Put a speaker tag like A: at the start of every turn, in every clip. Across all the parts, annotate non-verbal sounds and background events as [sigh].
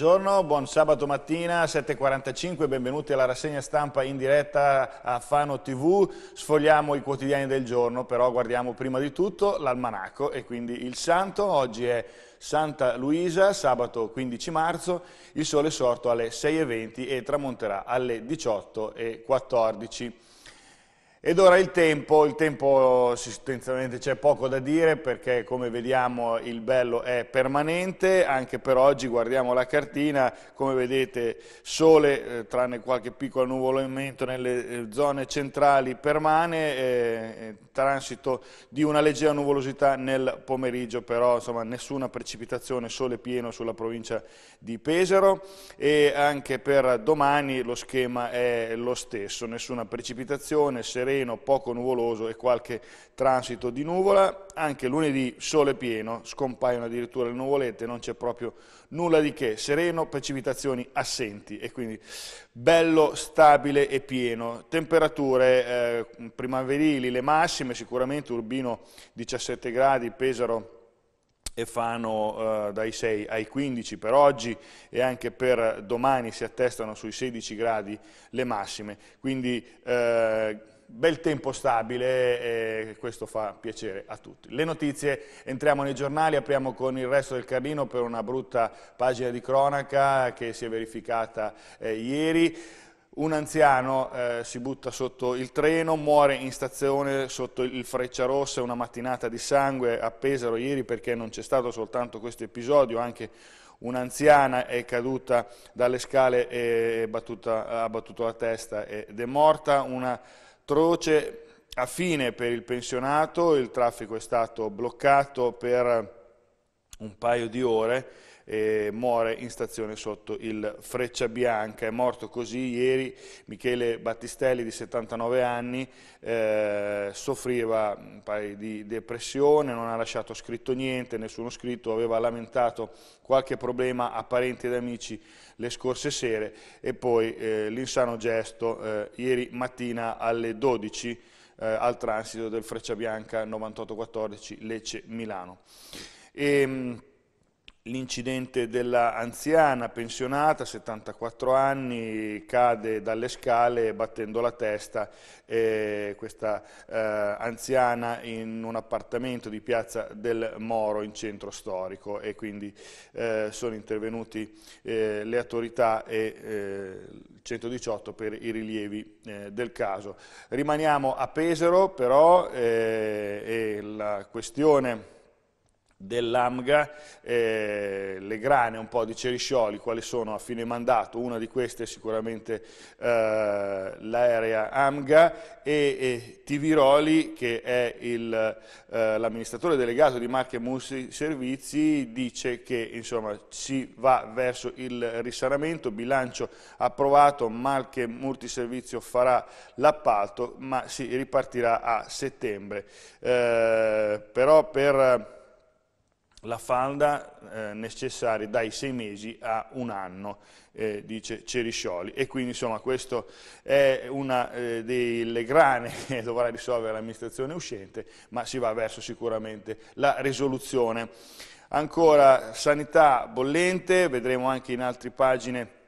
A: Buongiorno, buon sabato mattina, 7.45, benvenuti alla rassegna stampa in diretta a Fano TV. Sfogliamo i quotidiani del giorno, però guardiamo prima di tutto l'almanaco e quindi il santo. Oggi è Santa Luisa, sabato 15 marzo, il sole è sorto alle 6.20 e tramonterà alle 18.14. Ed ora il tempo, il tempo sostanzialmente c'è poco da dire perché come vediamo il bello è permanente, anche per oggi guardiamo la cartina, come vedete sole eh, tranne qualche piccolo nuvolamento nelle eh, zone centrali permane, eh, eh, transito di una leggera nuvolosità nel pomeriggio però insomma nessuna precipitazione, sole pieno sulla provincia di Pesaro e anche per domani lo schema è lo stesso, nessuna precipitazione, sereno sereno, poco nuvoloso e qualche transito di nuvola. Anche lunedì sole pieno, scompaiono addirittura le nuvolette, non c'è proprio nulla di che, sereno, precipitazioni assenti e quindi bello, stabile e pieno. Temperature eh, primaverili, le massime, sicuramente Urbino 17 gradi, Pesaro e fanno eh, dai 6 ai 15 per oggi e anche per domani si attestano sui 16 gradi le massime, quindi eh, bel tempo stabile e questo fa piacere a tutti. Le notizie, entriamo nei giornali, apriamo con il resto del Carlino per una brutta pagina di cronaca che si è verificata eh, ieri. Un anziano eh, si butta sotto il treno, muore in stazione sotto il Freccia Rossa, una mattinata di sangue a Pesaro ieri perché non c'è stato soltanto questo episodio, anche un'anziana è caduta dalle scale e battuta, ha battuto la testa ed è morta, una atroce a fine per il pensionato, il traffico è stato bloccato per un paio di ore eh, muore in stazione sotto il Freccia Bianca. È morto così ieri Michele Battistelli di 79 anni, eh, soffriva pare, di depressione, non ha lasciato scritto niente, nessuno scritto, aveva lamentato qualche problema a parenti ed amici le scorse sere e poi eh, l'insano gesto eh, ieri mattina alle 12 eh, al transito del Freccia Bianca 9814 Lecce Milano. E, ehm, l'incidente dell'anziana pensionata, 74 anni, cade dalle scale battendo la testa eh, questa eh, anziana in un appartamento di Piazza del Moro in centro storico e quindi eh, sono intervenuti eh, le autorità e eh, il 118 per i rilievi eh, del caso. Rimaniamo a Pesero però e la questione dell'AMGA, eh, le grane, un po' di ceriscioli, quali sono a fine mandato, una di queste è sicuramente eh, l'area AMGA e, e Tiviroli che è eh, l'amministratore eh, delegato di Marche Mussi Servizi dice che insomma, si va verso il risanamento, bilancio approvato, Marche Multiservizio farà l'appalto ma si ripartirà a settembre. Eh, però per la falda eh, necessaria dai sei mesi a un anno, eh, dice Ceriscioli. E quindi insomma questa è una eh, delle grane [laughs] che dovrà risolvere l'amministrazione uscente, ma si va verso sicuramente la risoluzione. Ancora sanità bollente, vedremo anche in altre pagine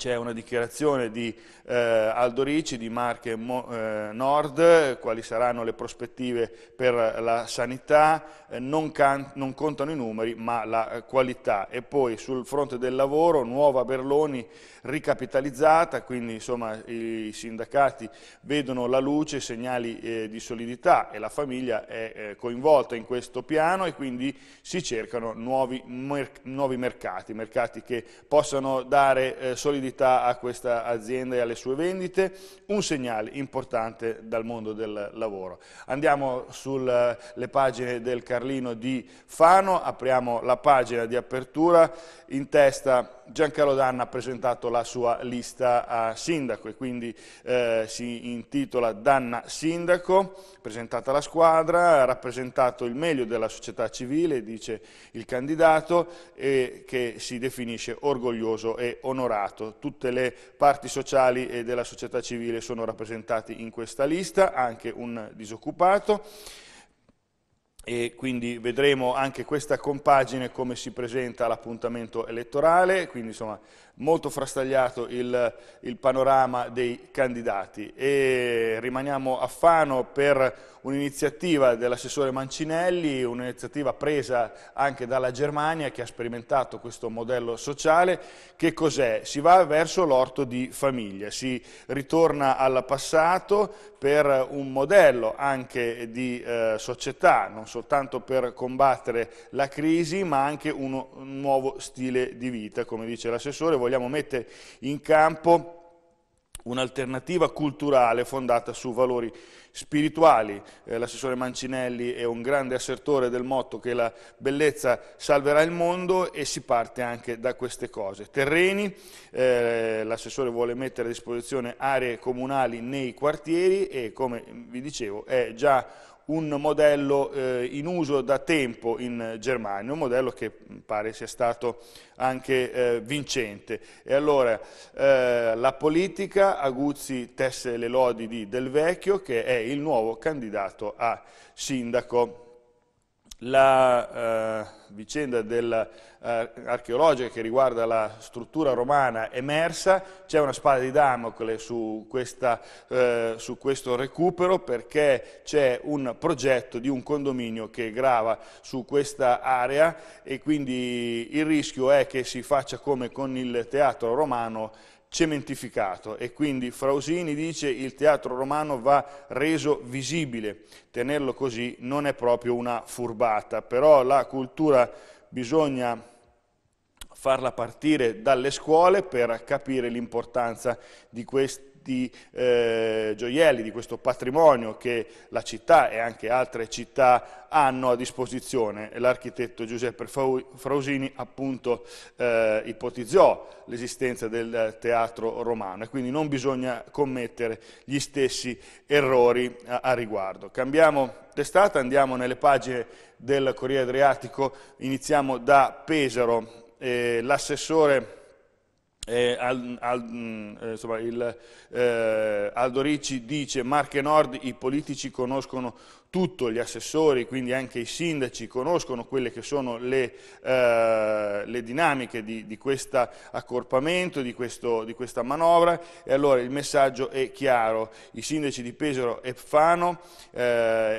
A: c'è una dichiarazione di eh, Aldo Ricci, di Marche Mo, eh, Nord, quali saranno le prospettive per la sanità, eh, non, non, contano i numeri ma la eh, qualità. E poi sul fronte del lavoro, nuova Berloni ricapitalizzata, quindi insomma, i sindacati vedono la luce, segnali eh, di solidità e la famiglia è eh, coinvolta in questo piano e quindi si cercano nuovi, mer nuovi mercati, mercati che possano dare solidità credibilità a questa azienda e alle sue vendite, un segnale importante dal mondo del lavoro. Andiamo sulle pagine del Carlino di Fano, apriamo la pagina di apertura, in testa Giancarlo Danna ha presentato la sua lista a sindaco e quindi eh, si intitola Danna Sindaco, presentata la squadra, ha rappresentato il meglio della società civile, dice il candidato, e che si definisce orgoglioso e onorato. Tutte le parti sociali e della società civile sono rappresentate in questa lista, anche un disoccupato e quindi vedremo anche questa compagine come si presenta l'appuntamento elettorale, quindi insomma molto frastagliato il, il panorama dei candidati e rimaniamo a Fano per un'iniziativa dell'assessore Mancinelli, un'iniziativa presa anche dalla Germania che ha sperimentato questo modello sociale. Che cos'è? Si va verso l'orto di famiglia, si ritorna al passato per un modello anche di eh, società, non soltanto per combattere la crisi ma anche un nuovo stile di vita, come dice l'assessore, vogliamo mettere in campo un'alternativa culturale fondata su valori spirituali. Eh, L'assessore Mancinelli è un grande assertore del motto che la bellezza salverà il mondo e si parte anche da queste cose. Terreni, eh, l'assessore vuole mettere a disposizione aree comunali nei quartieri e come vi dicevo è già un modello eh, in uso da tempo in Germania, un modello che pare sia stato anche eh, vincente. E allora eh, la politica, Aguzzi tesse le lodi di Del Vecchio che è il nuovo candidato a sindaco la uh, vicenda eh, archeologica che riguarda la struttura romana emersa, c'è una spada di Damocle su, questa, uh, su questo recupero perché c'è un progetto di un condominio che grava su questa area e quindi il rischio è che si faccia come con il teatro romano cementificato e quindi Frausini dice il teatro romano va reso visibile, tenerlo così non è proprio una furbata, però la cultura bisogna farla partire dalle scuole per capire l'importanza di questi questi eh, gioielli, di questo patrimonio che la città e anche altre città hanno a disposizione. L'architetto Giuseppe Frausini appunto eh, ipotizzò l'esistenza del teatro romano e quindi non bisogna commettere gli stessi errori a, a riguardo. Cambiamo testata, andiamo nelle pagine del Corriere Adriatico, iniziamo da Pesaro, eh, l'assessore eh, al, al, mm, eh, insomma, il, eh, Aldo Ricci dice Marche Nord i politici conoscono tutto gli assessori, quindi anche i sindaci, conoscono quelle che sono le, eh, le dinamiche di, di questo accorpamento, di, questo, di, questa manovra e allora il messaggio è chiaro, i sindaci di Pesaro e Pfano eh,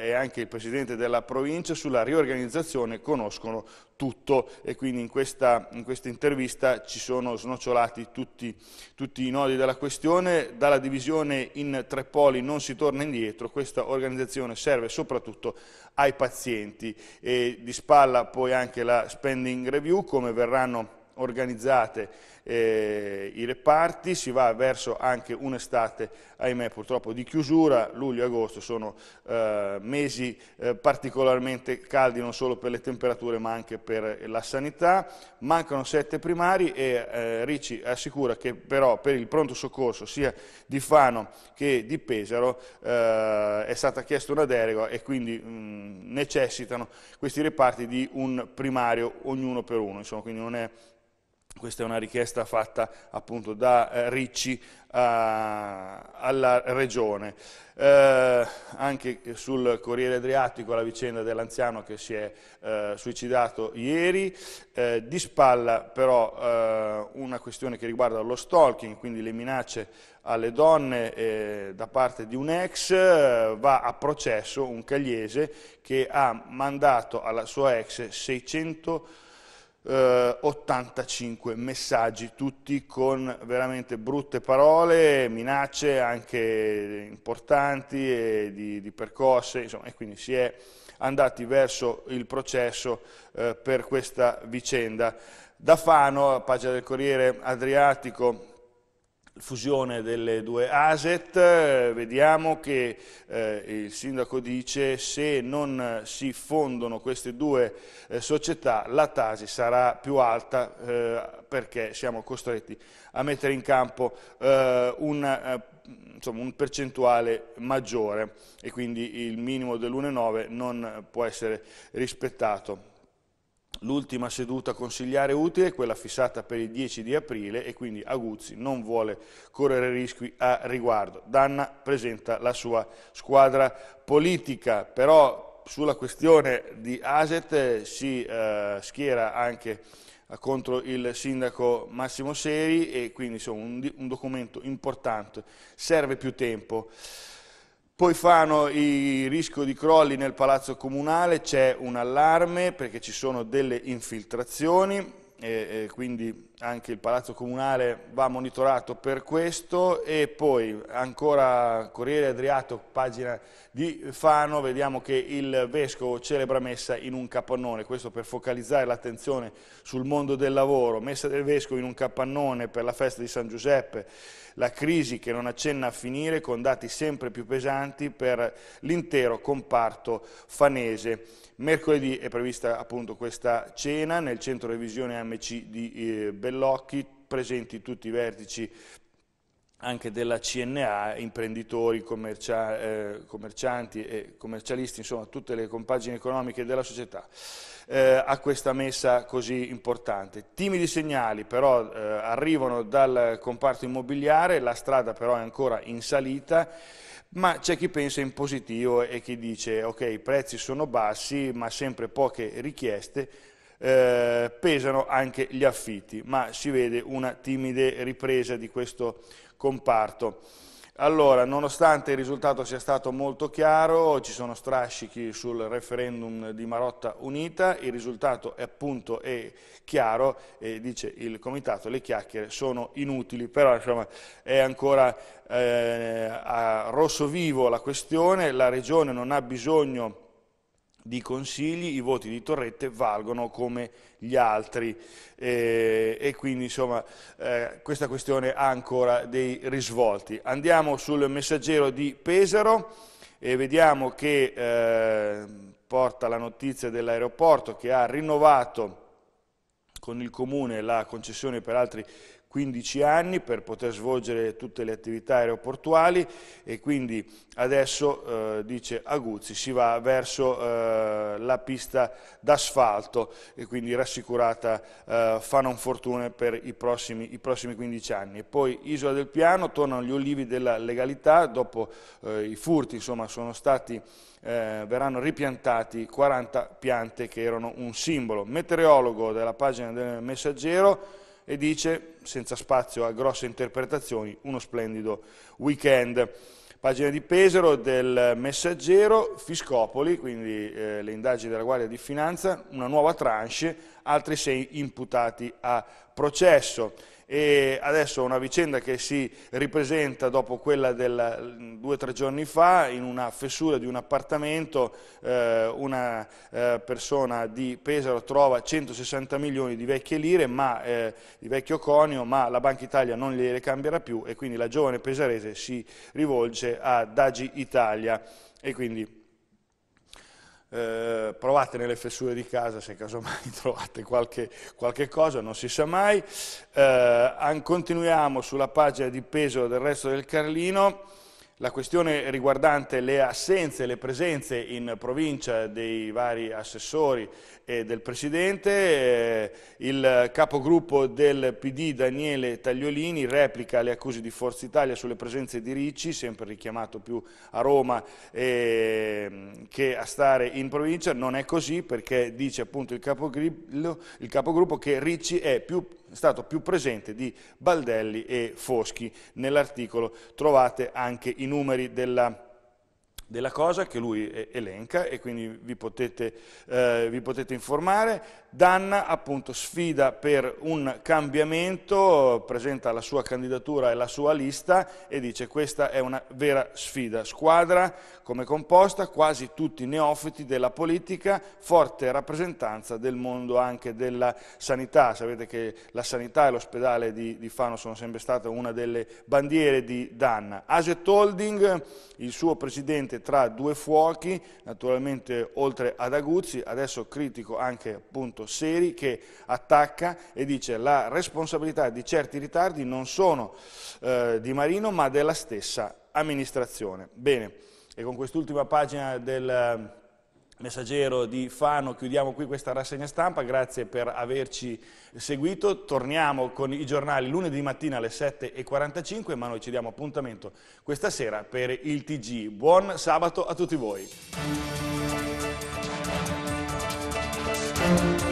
A: e anche il presidente della provincia sulla riorganizzazione conoscono tutto e quindi in questa, in questa intervista ci sono snocciolati tutti, tutti, i nodi della questione, dalla divisione in tre poli non si torna indietro, questa organizzazione serve solo soprattutto ai pazienti. E di spalla poi anche la spending review, come verranno organizzate eh, i reparti, si va verso anche un'estate, ahimè purtroppo, di chiusura, luglio e agosto sono eh, mesi eh, particolarmente caldi non solo per le temperature ma anche per la sanità, mancano sette primari e eh, Ricci assicura che però per il pronto soccorso sia di Fano che di Pesaro eh, è stata chiesta una deroga e quindi mh, mm, necessitano questi reparti di un primario ognuno per uno, insomma, quindi non è questa è una richiesta fatta appunto da eh, Ricci a, alla Regione. Eh, anche sul Corriere Adriatico la vicenda dell'anziano che si è eh, suicidato ieri, eh, di spalla però eh, una questione che riguarda lo stalking, quindi le minacce alle donne eh, da parte di un ex, va a processo un cagliese che ha mandato alla sua ex 600 eh, 85 messaggi, tutti con veramente brutte parole, minacce anche importanti e di, di percosse, insomma, e quindi si è andati verso il processo eh, per questa vicenda. Da Fano, pagina del Corriere Adriatico, fusione delle due ASET, vediamo che eh, il sindaco dice se non si fondono queste due eh, società la tasi sarà più alta eh, perché siamo costretti a mettere in campo eh, un, eh, insomma, un percentuale maggiore e quindi il minimo dell'1,9 non può essere rispettato. L'ultima seduta consigliare utile è quella fissata per il 10 di aprile e quindi Aguzzi non vuole correre rischi a riguardo. Danna presenta la sua squadra politica, però sulla questione di Aset eh, si eh, schiera anche eh, contro il sindaco Massimo Seri e quindi insomma, un, un documento importante, serve più tempo. Poi fanno il rischio di crolli nel palazzo comunale, c'è un allarme perché ci sono delle infiltrazioni e, e quindi anche il Palazzo Comunale va monitorato per questo e poi ancora Corriere Adriato, pagina di Fano, vediamo che il Vescovo celebra messa in un capannone, questo per focalizzare l'attenzione sul mondo del lavoro, messa del Vescovo in un capannone per la festa di San Giuseppe, la crisi che non accenna a finire con dati sempre più pesanti per l'intero comparto fanese. Mercoledì è prevista appunto questa cena nel centro revisione AMC di eh, Bellocchi, presenti tutti i vertici anche della CNA, imprenditori, commercia, eh, commercianti e commercialisti, insomma tutte le compagini economiche della società, eh, a questa messa così importante. Timidi segnali però eh, arrivano dal comparto immobiliare, la strada però è ancora in salita, ma c'è chi pensa in positivo e chi dice ok i prezzi sono bassi ma sempre poche richieste, eh, pesano anche gli affitti, ma si vede una timide ripresa di questo comparto. Allora, nonostante il risultato sia stato molto chiaro, ci sono strascichi sul referendum di Marotta Unita, il risultato è appunto è chiaro e dice il comitato le chiacchiere sono inutili, però insomma, è ancora eh, a rosso vivo la questione, la regione non ha bisogno di consigli, i voti di Torrette valgono come gli altri eh, e quindi insomma eh, questa questione ha ancora dei risvolti. Andiamo sul messaggero di Pesaro e vediamo che eh, porta la notizia dell'aeroporto che ha rinnovato con il comune la concessione per altri 15 anni per poter svolgere tutte le attività aeroportuali e quindi adesso, eh, dice Aguzzi, si va verso eh, la pista d'asfalto e quindi rassicurata eh, non Fortune per i prossimi, i prossimi 15 anni. E poi Isola del Piano, tornano gli olivi della legalità, dopo eh, i furti insomma, sono stati... Eh, verranno ripiantati 40 piante che erano un simbolo. Meteorologo della pagina del Messaggero e dice, senza spazio a grosse interpretazioni, uno splendido weekend. Pagina di Pesaro del Messaggero, Fiscopoli, quindi eh, le indagini della Guardia di Finanza, una nuova tranche, altri sei imputati a processo e adesso una vicenda che si ripresenta dopo quella del mm, due o tre giorni fa in una fessura di un appartamento eh, una eh, persona di Pesaro trova 160 milioni di vecchie lire ma, eh, di vecchio conio ma la Banca Italia non gliele cambierà più e quindi la giovane pesarese si rivolge a Dagi Italia e quindi eh, provate nelle fessure di casa se casomai [laughs] trovate qualche, qualche cosa, non si sa mai. Eh, continuiamo sulla pagina di peso del resto del Carlino la questione riguardante le assenze, e le presenze in provincia dei vari assessori e eh, del Presidente, eh, il capogruppo del PD Daniele Tagliolini replica le accuse di Forza Italia sulle presenze di Ricci, sempre richiamato più a Roma eh, che a stare in provincia, non è così perché dice appunto il capogruppo, il capogruppo che Ricci è più stato più presente di Baldelli e Foschi. Nell'articolo trovate anche i numeri della della cosa che lui elenca e quindi vi potete, eh, vi potete informare. Danna appunto sfida per un cambiamento, presenta la sua candidatura e la sua lista e dice questa è una vera sfida. Squadra come composta, quasi tutti neofiti della politica, forte rappresentanza del mondo anche della sanità. Sapete che la sanità e l'ospedale di, di Fano sono sempre state una delle bandiere di Danna. Aset Holding, il suo presidente tra due fuochi, naturalmente oltre ad Aguzzi, adesso critico anche appunto Seri che attacca e dice la responsabilità di certi ritardi non sono eh, di Marino ma della stessa amministrazione. Bene, e con quest'ultima pagina del messaggero di Fano, chiudiamo qui questa rassegna stampa, grazie per averci seguito, torniamo con i giornali lunedì mattina alle 7.45, ma noi ci diamo appuntamento questa sera per il TG. Buon sabato a tutti voi!